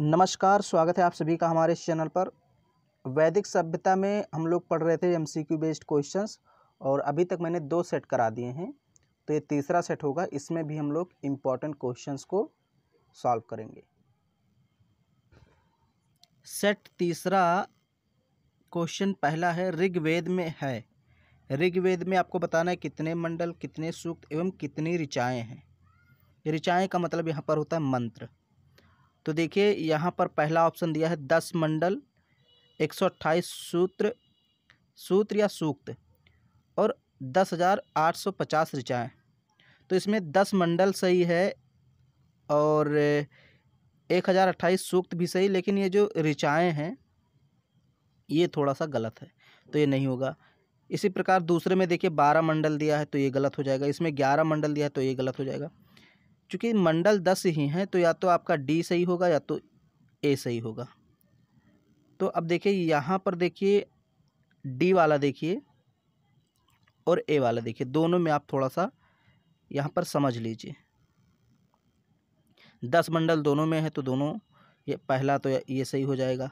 नमस्कार स्वागत है आप सभी का हमारे इस चैनल पर वैदिक सभ्यता में हम लोग पढ़ रहे थे एमसीक्यू बेस्ड क्वेश्चंस और अभी तक मैंने दो सेट करा दिए हैं तो ये तीसरा सेट होगा इसमें भी हम लोग इम्पॉर्टेंट क्वेश्चंस को सॉल्व करेंगे सेट तीसरा क्वेश्चन पहला है ऋग्वेद में है ऋग्वेद में आपको बताना है कितने मंडल कितने सूक्त एवं कितनी ऋचाएँ हैं ऋचाएँ का मतलब यहाँ पर होता है मंत्र तो देखिए यहाँ पर पहला ऑप्शन दिया है दस मंडल एक सौ अट्ठाईस सूत्र सूत्र या सूक्त और दस हज़ार आठ सौ पचास ऋचाएँ तो इसमें दस मंडल सही है और एक हज़ार अट्ठाईस सूक्त भी सही लेकिन ये जो ऋचाएँ हैं ये थोड़ा सा गलत है तो ये नहीं होगा इसी प्रकार दूसरे में देखिए बारह मंडल दिया है तो ये गलत हो जाएगा इसमें ग्यारह मंडल दिया है तो ये गलत हो जाएगा चूँकि मंडल दस ही हैं तो या तो आपका डी सही होगा या तो ए सही होगा तो अब देखिए यहाँ पर देखिए डी वाला देखिए और ए वाला देखिए दोनों में आप थोड़ा सा यहाँ पर समझ लीजिए दस मंडल दोनों में है तो दोनों ये पहला तो ये सही हो जाएगा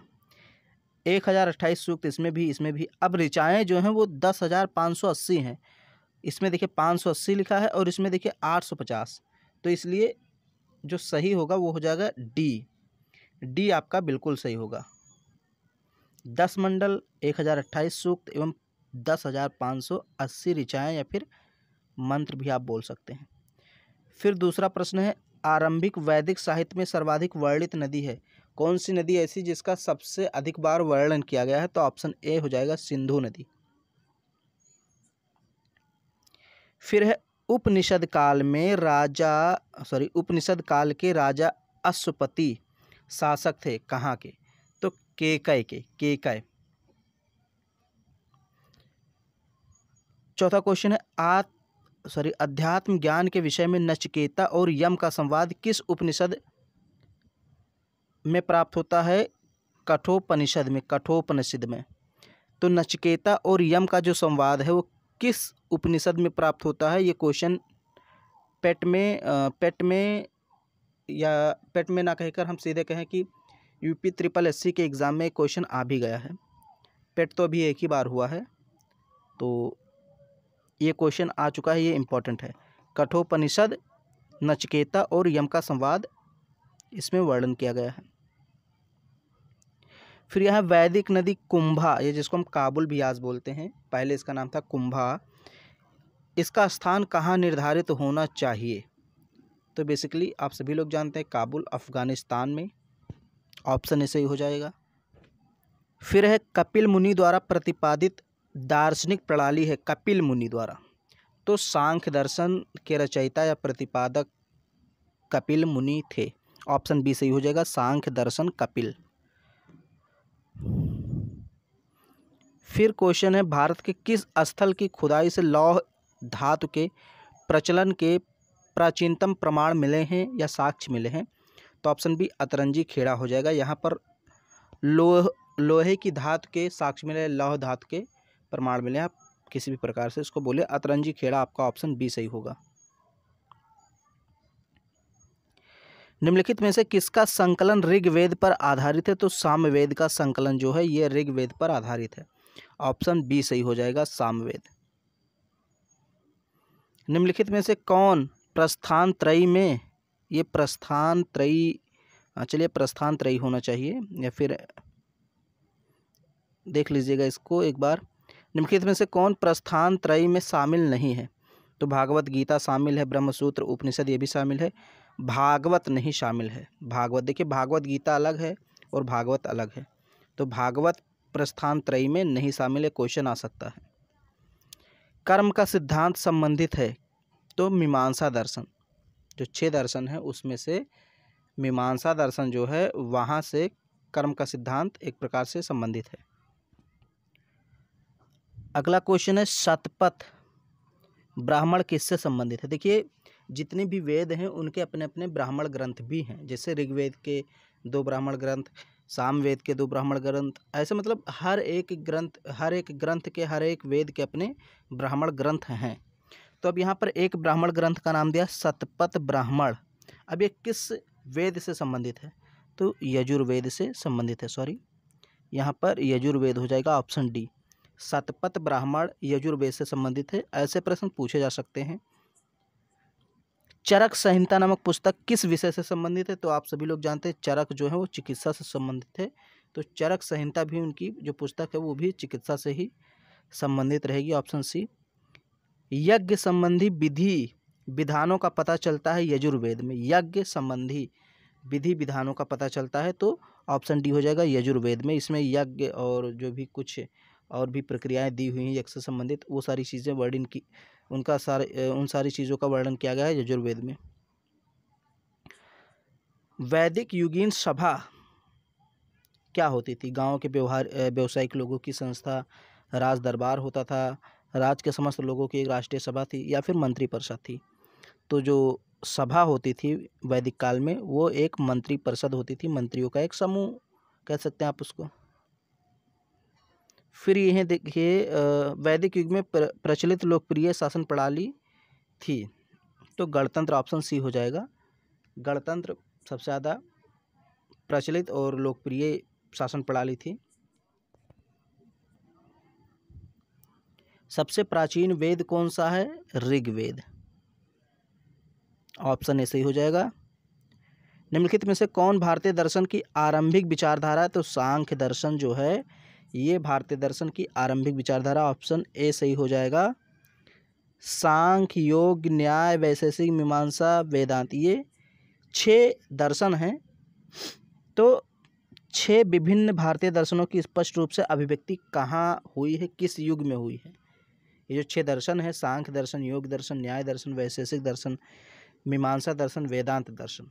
एक हज़ार अट्ठाईस सूक्त इसमें भी इसमें भी अब ऋचाएँ जो हैं वो दस हज़ार पाँच सौ अस्सी हैं इसमें देखिए पाँच सौ अस्सी लिखा है और इसमें देखिए आठ सौ पचास तो इसलिए जो सही होगा वो हो जाएगा डी डी आपका बिल्कुल सही होगा दस मंडल एक हज़ार अट्ठाईस सूक्त एवं दस हज़ार पाँच सौ अस्सी ऋचाएँ या फिर मंत्र भी आप बोल सकते हैं फिर दूसरा प्रश्न है आरंभिक वैदिक साहित्य में सर्वाधिक वर्णित नदी है कौन सी नदी ऐसी जिसका सबसे अधिक बार वर्णन किया गया है तो ऑप्शन ए हो जाएगा सिंधु नदी फिर है उपनिषद काल में राजा सॉरी उपनिषद काल के राजा अश्वपति शासक थे कहाँ के तो केकय के केकय चौथा क्वेश्चन है आत् सॉरी अध्यात्म ज्ञान के विषय में नचकेता और यम का संवाद किस उपनिषद में प्राप्त होता है कठोपनिषद में कठोपनिषद में तो नचकेता और यम का जो संवाद है वो किस उपनिषद में प्राप्त होता है ये क्वेश्चन पेट में पेट में या पेट में ना कहकर हम सीधे कहें कि यूपी ट्रिपल एससी के एग्ज़ाम में क्वेश्चन आ भी गया है पेट तो अभी एक ही बार हुआ है तो ये क्वेश्चन आ चुका है ये इम्पोर्टेंट है कठोपनिषद नचकेता और यम का संवाद इसमें वर्णन किया गया है फिर यह वैदिक नदी कुंभा ये जिसको हम काबुल ब्याज बोलते हैं पहले इसका नाम था कुंभा इसका स्थान कहाँ निर्धारित होना चाहिए तो बेसिकली आप सभी लोग जानते हैं काबुल अफ़गानिस्तान में ऑप्शन ऐसे ही हो जाएगा फिर है कपिल मुनि द्वारा प्रतिपादित दार्शनिक प्रणाली है कपिल मुनि द्वारा तो सांख्य दर्शन के रचयिता या प्रतिपादक कपिल मुनि थे ऑप्शन बी सही हो जाएगा सांख्य दर्शन कपिल फिर क्वेश्चन है भारत के किस स्थल की खुदाई से लौह धातु के प्रचलन के प्राचीनतम प्रमाण मिले हैं या साक्ष्य मिले हैं तो ऑप्शन बी अतरंजी खेड़ा हो जाएगा यहाँ पर लोह लोहे की धातु के साक्ष्य मिले लौह धातु के प्रमाण मिले आप किसी भी प्रकार से इसको बोले अतरंजी खेड़ा आपका ऑप्शन बी सही होगा निम्नलिखित में से किसका संकलन ऋग्वेद पर आधारित है तो सामवेद का संकलन जो है ये ऋग्वेद पर आधारित है ऑप्शन बी सही हो जाएगा सामवेद निम्नलिखित में से कौन प्रस्थान त्रयी में ये प्रस्थान त्रयी हाँ, चलिए प्रस्थान त्रयी होना चाहिए या फिर देख लीजिएगा इसको एक बार निम्नलिखित में से कौन प्रस्थान त्रयी में शामिल नहीं है तो भागवत गीता शामिल है ब्रह्मसूत्र उपनिषद ये भी शामिल है भागवत नहीं शामिल है भागवत देखिए भागवत गीता अलग है और भागवत अलग है तो भागवत प्रस्थान त्रयी में नहीं शामिल है क्वेश्चन आ सकता है कर्म का सिद्धांत संबंधित है तो मीमांसा दर्शन जो छह दर्शन है उसमें से मीमांसा दर्शन जो है वहाँ से कर्म का सिद्धांत एक प्रकार से संबंधित है अगला क्वेश्चन है शतपथ ब्राह्मण किससे संबंधित है देखिए जितने भी वेद हैं उनके अपने अपने ब्राह्मण ग्रंथ भी हैं जैसे ऋग्वेद के दो ब्राह्मण ग्रंथ सामवेद के दो ब्राह्मण ग्रंथ ऐसे मतलब हर एक ग्रंथ हर एक ग्रंथ के हर एक वेद के अपने ब्राह्मण ग्रंथ हैं तो अब यहाँ पर एक ब्राह्मण ग्रंथ का नाम दिया सतपत ब्राह्मण अब ये किस वेद से संबंधित है तो यजुर्वेद से संबंधित है सॉरी यहाँ पर यजुर्वेद हो जाएगा ऑप्शन डी सतपत ब्राह्मण यजुर्वेद से संबंधित है ऐसे प्रश्न पूछे जा सकते हैं चरक संहिता नामक पुस्तक किस विषय से संबंधित है तो आप सभी लोग जानते हैं चरक जो है वो चिकित्सा से संबंधित है तो चरक संहिता भी उनकी जो पुस्तक है वो भी चिकित्सा से ही संबंधित रहेगी ऑप्शन सी यज्ञ संबंधी विधि विधानों का पता चलता है यजुर्वेद में यज्ञ संबंधी विधि विधानों का पता चलता है तो ऑप्शन डी हो जाएगा यजुर्वेद में इसमें यज्ञ और जो भी कुछ और भी प्रक्रियाएं दी हुई हैं यज्ञ से संबंधित वो सारी चीज़ें वर्णन की उनका सारे उन सारी चीज़ों का वर्णन किया गया है यजुर्वेद में वैदिक युगीन सभा क्या होती थी गाँव के व्यवहार व्यावसायिक लोगों की संस्था राज दरबार होता था राज के समस्त लोगों की एक राष्ट्रीय सभा थी या फिर मंत्रिपरिषद थी तो जो सभा होती थी वैदिक काल में वो एक मंत्रिपरिषद होती थी मंत्रियों का एक समूह कह सकते हैं आप उसको फिर यह देखिए वैदिक युग में प्रचलित लोकप्रिय शासन प्रणाली थी तो गणतंत्र ऑप्शन सी हो जाएगा गणतंत्र सबसे ज़्यादा प्रचलित और लोकप्रिय शासन प्रणाली थी सबसे प्राचीन वेद कौन सा है ऋग्वेद ऑप्शन ऐसे ही हो जाएगा निम्नलिखित में से कौन भारतीय दर्शन की आरंभिक विचारधारा है तो सांख्य दर्शन जो है ये भारतीय दर्शन की आरंभिक विचारधारा ऑप्शन ए सही हो जाएगा सांख्य योग न्याय वैशेषिक मीमांसा वेदांत ये छः दर्शन हैं तो छः विभिन्न भारतीय दर्शनों की स्पष्ट रूप से अभिव्यक्ति कहाँ हुई है किस युग में हुई है ये जो छः दर्शन है सांख्य दर्शन योग दर्शन न्याय दर्शन वैशेषिक दर्शन मीमांसा दर्शन वेदांत दर्शन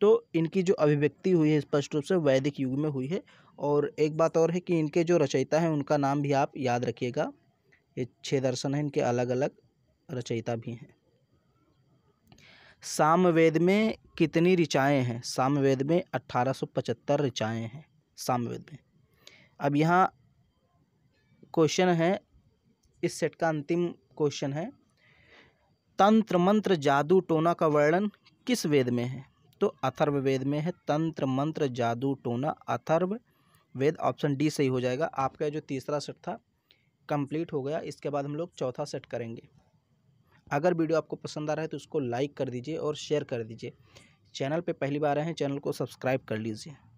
तो इनकी जो अभिव्यक्ति हुई है स्पष्ट रूप से वैदिक युग में हुई है और एक बात और है कि इनके जो रचयिता हैं उनका नाम भी आप याद रखिएगा ये छः दर्शन हैं इनके अलग अलग रचयिता भी हैं सामवेद में कितनी ऋचाएँ हैं सामवेद में अट्ठारह सौ पचहत्तर ऋचाएँ हैं सामवेद में अब यहाँ क्वेश्चन है इस सेट का अंतिम क्वेश्चन है तंत्र मंत्र जादू टोना का वर्णन किस वेद में है तो अथर्व वेद में है तंत्र मंत्र जादू टोना अथर्व वेद ऑप्शन डी सही हो जाएगा आपका जो तीसरा सेट था कंप्लीट हो गया इसके बाद हम लोग चौथा सेट करेंगे अगर वीडियो आपको पसंद आ रहा है तो उसको लाइक कर दीजिए और शेयर कर दीजिए चैनल पे पहली बार आए हैं चैनल को सब्सक्राइब कर लीजिए